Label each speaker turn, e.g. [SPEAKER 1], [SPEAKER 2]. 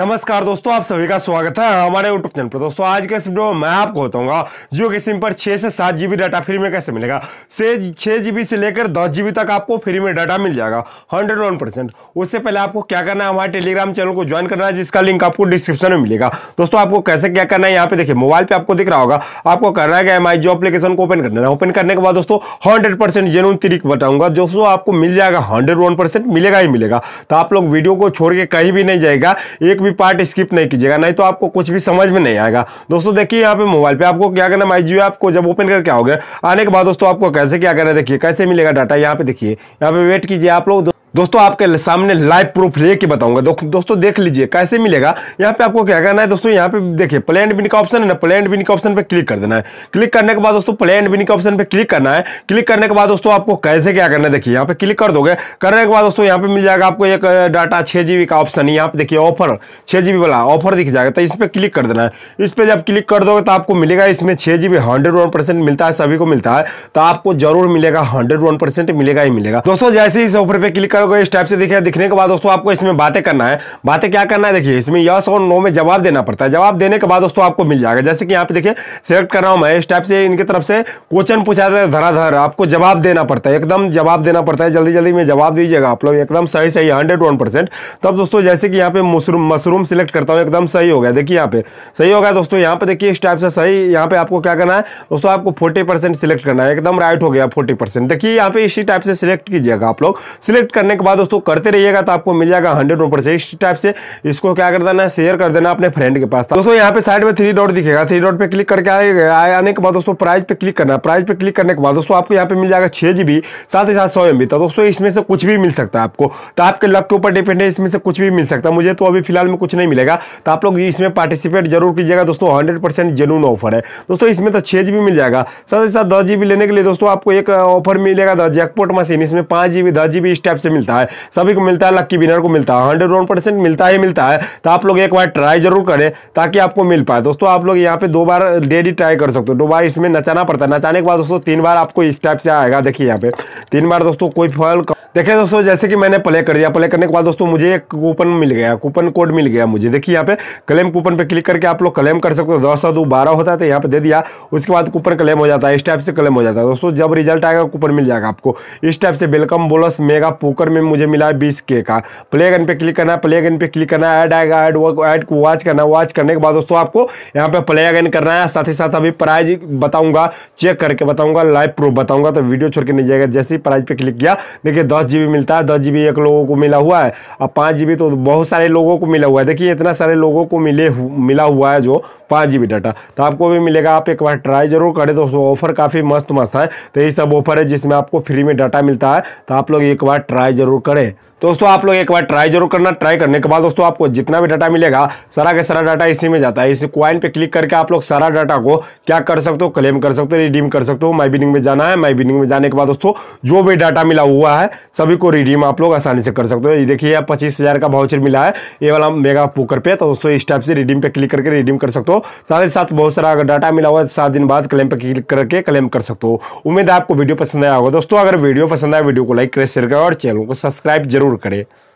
[SPEAKER 1] नमस्कार दोस्तों आप सभी का स्वागत है हमारे यूट्यूब चैनल पर दोस्तों आज के इस वीडियो में मैं आपको बताऊंगा जियो के सिम पर 6 से 7 जीबी डाटा फ्री में कैसे मिलेगा से छः जीबी से लेकर 10 जीबी तक आपको फ्री में डाटा मिल जाएगा 101 परसेंट उससे पहले आपको क्या करना है हमारे टेलीग्राम चैनल को ज्वाइन करना है जिसका लिंक आपको डिस्क्रिप्शन में मिलेगा दोस्तों आपको कैसे क्या करना है यहाँ पे देखिए मोबाइल पर आपको दिख रहा होगा आपको करना है एम आई जो अपलीकेशन को ओपन करना है ओपन करने के बाद दोस्तों हंड्रेड परसेंट जेनून तरीक बताऊंगा दोस्तों आपको मिल जाएगा हंड्रेड मिलेगा ही मिलेगा तो आप लोग वीडियो को छोड़ के कहीं भी नहीं जाएगा एक भी पार्ट स्किप नहीं कीजिएगा नहीं तो आपको कुछ भी समझ में नहीं आएगा दोस्तों देखिए यहाँ पे मोबाइल पे आपको क्या करना माई जियो आपको जब ओपन करके आओगे आने के बाद दोस्तों आपको कैसे क्या करना है देखिए कैसे मिलेगा डाटा यहाँ पे देखिए यहाँ पे वेट कीजिए आप लोग दोस्तों आपके सामने लाइव प्रूफ लेके बताऊंगा दो, दोस्तों देख लीजिए कैसे मिलेगा यहाँ पे आपको क्या करना है दोस्तों यहाँ पे देखिए एंड बिन का ऑप्शन है ना एंड बिन के ऑप्शन पे क्लिक कर देना है क्लिक करने के बाद दोस्तों एंड बिन के ऑप्शन पे क्लिक करना है क्लिक करने के बाद दोस्तों आपको कैसे क्या करना है देखिए यहाँ पे क्लिक कर दोगे करने के बाद दोस्तों यहाँ पे मिल जाएगा आपको एक डाटा छः का ऑप्शन यहाँ पे देखिए ऑफर छः वाला ऑफर दिख जाएगा तो इस पर क्लिक कर देना है इस पर जब क्लिक कर दोगे तो आपको मिलेगा इसमें छः जी बी मिलता है सभी को मिलता है तो आपको जरूर मिलेगा हंड्रेड मिलेगा ही मिलेगा दोस्तों जैसे इस ऑफर पर क्लिक करोगे इस टाइप से दिखेगा दिखने के बाद दोस्तों आपको इसमें बातें करना है बातें क्या करना है देखिए इसमें यस और नो में जवाब देना पड़ता है जवाब देने के बाद दोस्तों आपको मिल जाएगा जैसे कि यहाँ पे देखिए सेलेक्ट कर रहा हूँ मैं इस टाइप से इनकी तरफ से क्वेश्चन पूछा जाता है धराधर आपको जवाब देना पड़ता है एकदम जवाब देना पड़ता है जल्दी जल्दी में जवाब दीजिएगा आप लोग एकदम सही सही हंड्रेड वन परसेंट तब दोस्तों जैसे कि यहाँ पे मशरूम मशरूम सिलेक्ट करता हूँ एकदम सही हो गया देखिए यहाँ पे सही हो गया दोस्तों यहाँ पे देखिए इस टाइप से सही यहाँ पे आपको क्या करना है दोस्तों आपको फोर्टी सिलेक्ट करना है एकदम राइट हो गया फोर्टी देखिए यहाँ पे इसी टाइप से सिलेक्ट कीजिएगा आप लोग सिलेक्ट करने करने के बाद दोस्तों करते रहिएगा तो आपको मिल जाएगा हंड्रेड वन परसेंट टाइप से इसको क्या कर देना शेयर कर देना अपने फ्रेंड के पास दोस्तों यहाँ पे साइड में थ्री डॉट दिखेगा थ्री डॉट पे क्लिक करके आएगा आने के बाद दोस्तों प्राइस पे क्लिक करना प्राइस पे क्लिक करने के बाद दोस्तों आपको यहाँ पे मिल जाएगा छह जीबी साथ ही साथ सौ एम तो दोस्तों इसमें से कुछ भी मिल सकता है आपको तो आपके लक के ऊपर डिपेंड है इसमें से कुछ भी मिल सकता है मुझे तो अभी फिलहाल में कुछ नहीं मिलेगा तो आप लोग इसमें पार्टिसिपेट जरूर कीजिएगा दोस्तों हंड्रेड परसेंट जेनून ऑफर है दोस्तों इसमें तो छह जीबी मिल जाएगा साथ ही साथ दस जीबी लेने के लिए दोस्तों आपको एक ऑफर uh, मिलेगा जैकपोट मशीन इसमें पांच जीबी दस जीबी इस टाइप से मिलता है सभी को मिलता है लक्की विनर को मिलता है हंड्रेड वन परसेंट मिलता ही मिलता है तो आप लोग एक बार ट्राई जरूर करें ताकि आपको मिल पाए दोस्तों आप लोग यहाँ पे दो बार डेली ट्राई कर सकते हो दो बार इसमें नचाना पड़ता है नचाने के बाद दोस्तों तीन बार आपको इस टाइप से आएगा देखिए यहाँ पे तीन बार दोस्तों कोई फल देखिए दोस्तों जैसे कि मैंने प्ले कर दिया प्ले करने के बाद दोस्तों मुझे एक कूपन मिल गया कूपन कोड मिल गया मुझे देखिए यहाँ पे क्लेम कूपन पे क्लिक करके आप लोग क्लेम कर सकते हो दस दो बारह होता है तो यहाँ पे दे दिया उसके बाद कूपन क्लेम हो जाता है इस टाइप से क्लेम हो जाता है दोस्तों जब रिजल्ट आएगा कूपन मिल जाएगा आपको इस टाइप से वेलकम बोलस मेगा पोकर में मुझे मिला है बीस के का प्ले गन पे क्लिक करना है प्ले गन पे क्लिक करना है ऐड आएगा वो एड को वॉच करना है वॉच करने के बाद दोस्तों आपको यहाँ पे प्ले गन करना है साथ ही साथ अभी प्राइज बताऊंगा चेक करके बताऊंगा लाइव प्रूफ बताऊंगा तो वीडियो छोड़ के नहीं जाएगा जैसे ही प्राइज पे क्लिक किया देखिए दस जी मिलता है दस जी एक लोगों को मिला हुआ है और पाँच जी तो बहुत सारे लोगों को मिला हुआ है देखिए इतना सारे लोगों को मिले मिला हुआ है जो पाँच जी डाटा तो आपको भी मिलेगा आप एक बार ट्राई जरूर करें तो ऑफर काफ़ी मस्त मस्त है तो ये सब ऑफर है जिसमें आपको फ्री में डाटा मिलता है तो आप लोग एक बार ट्राई जरूर करें दोस्तों आप लोग एक बार ट्राई जरूर करना ट्राई करने के बाद दोस्तों आपको जितना भी डाटा मिलेगा सारा का सारा डाटा इसी में जाता है इसी क्वाइन पे क्लिक करके आप लोग सारा डाटा को क्या कर सकते हो क्लेम कर सकते हो रिडीम कर सकते हो माई बिनिंग में जाना है माई बिनिंग में जाने के बाद दोस्तों जो भी डाटा मिला हुआ है सभी को रिडीम आप लोग आसानी से कर सकते हो ये देखिए यहाँ पच्चीस हज़ार का भाउचर मिला है ये वाला मेगा पोकर पे तो दोस्तों इस टाइप से रिडीम पे क्लिक करके रिडीम कर सकते हो साथ ही साथ बहुत सारा अगर डाटा मिला हुआ है सात दिन बाद क्लेम पे क्लिक करके क्लेम कर सकते हो उम्मीद है आपको वीडियो पसंद आया होगा दोस्तों अगर वीडियो पसंद आया वीडियो को लाइक करें शेयर करें और चैनल को सब्सक्राइब जरूर करें